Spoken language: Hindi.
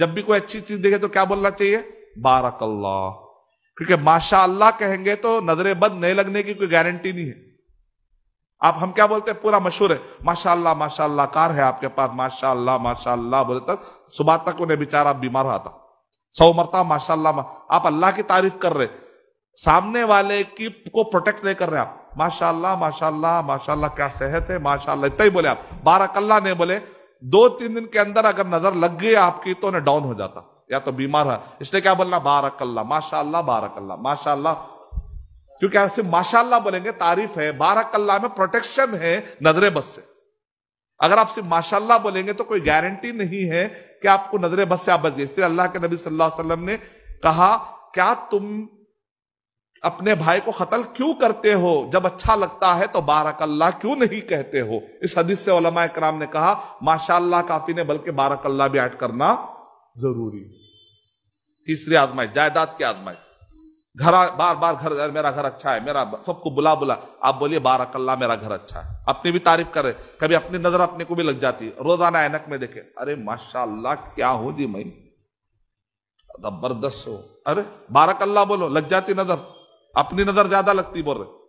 जब भी कोई अच्छी चीज देखे तो क्या बोलना चाहिए बारक अल्लाह क्योंकि माशा अल्लाह कहेंगे तो नजरे बंद नहीं लगने की कोई गारंटी नहीं है आप हम क्या बोलते हैं पूरा मशहूर है माशा माशाल्लाह कार है आपके पास माशा माशाल्लाह बोले तक तो सुबह तक उन्हें बेचारा बीमार रहा था सौ मरता माशाल्लाह मा, आप अल्लाह की तारीफ कर रहे सामने वाले की को प्रोटेक्ट नहीं कर रहे आप माशाला माशाला माशाला क्या सेहत है माशाला इतना ही बोले आप कल्ला नहीं बोले दो तीन दिन के अंदर अगर नजर लग गई आपकी तो उन्हें डाउन हो जाता या तो बीमार है इसलिए क्या बोलना बारकल्ला माशाल्लाह बारकल्ला माशाला क्योंकि ऐसे माशाला बोलेंगे तारीफ है बारकल्ला में प्रोटेक्शन है नजरे बस से अगर आप सिर्फ माशाला बोलेंगे तो कोई गारंटी नहीं है कि आपको नजरे बस से आप बच गए अल्लाह के नबी सल्लल्लाहु अलैहि वसल्लम ने कहा क्या तुम अपने भाई को कतल क्यों करते हो जब अच्छा लगता है तो बारकल्ला क्यों नहीं कहते हो इस हदीस से ओलमा कराम ने कहा माशाल्लाह काफी ने बल्कि बारकल्ला भी ऐड करना जरूरी तीसरी आजमाइश जायदाद की आजमाइश घर बार बार घर मेरा घर अच्छा है मेरा सबको बुला बुला आप बोलिए बारकल्ला मेरा घर अच्छा है अपनी भी तारीफ करे कभी अपनी नजर अपने को भी लग जाती है रोजाना ऐनक में देखे अरे माशाला क्या हो जी मई जबरदस्त हो अरे बारकल्ला बोलो लग जाती नजर अपनी नजर ज्यादा लगती बोल रहे